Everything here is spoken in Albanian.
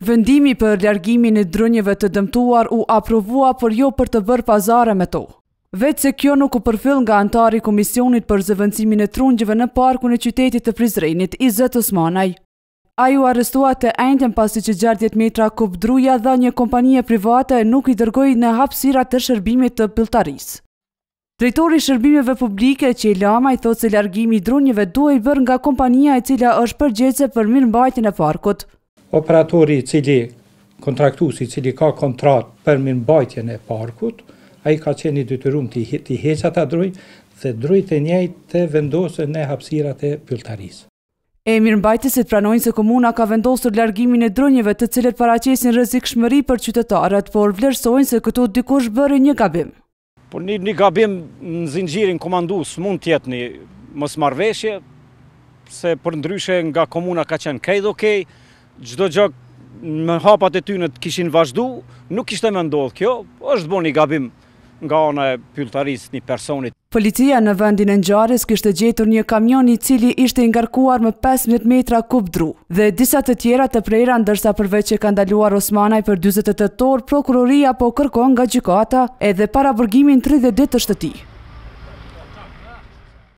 Vendimi për ljargimin e drënjeve të dëmtuar u aprovua për jo për të bërë pazare me to. Vetë se kjo nuk u përfil nga antari Komisionit për zëvëndzimin e trungjive në parku në qytetit të Prizrenit, Izet Osmanaj. A ju arestua të ejnëtën pasi që gjardjet metra kup druja dha një kompanije private nuk i dërgoj në hapsira të shërbimit të piltaris. Drejtori shërbimeve publike që i lama i thotë se ljargimi i drunjive duaj bërë nga kompanija e cila është përgjece për mirë mbajtjën e parkut operatori cili kontraktu si cili ka kontrat për mirëmbajtjen e parkut, a i ka qeni dytërum të i heqat a drujnë dhe drujt e njejt të vendosë në hapsirat e pyltarisë. E mirëmbajtësit pranojnë se komuna ka vendosur largimin e drënjeve të cilët paracesin rëzik shmëri për qytetarët, por vlerësojnë se këtu dikush bërë një gabim. Por një, gabim në zingjirin komandus mund tjetë një mësë marveshje, se për ndryshe nga komuna ka qenë krejdo kej, okay, gjdo gjok me hapat e ty në të kishin vazhdu, nuk ishte me ndodhë kjo, është bërë një gabim nga ona e pyltarisë një personit. Policia në vendin e nxarës kështë gjetur një kamion i cili ishte ingarkuar më 15 metra kub dru. Dhe disat të tjera të prejra ndërsa përveq e kandaluar Osmanaj për 28 orë, prokuroria po kërkon nga gjykata edhe para burgimin 30 ditë të shtëti.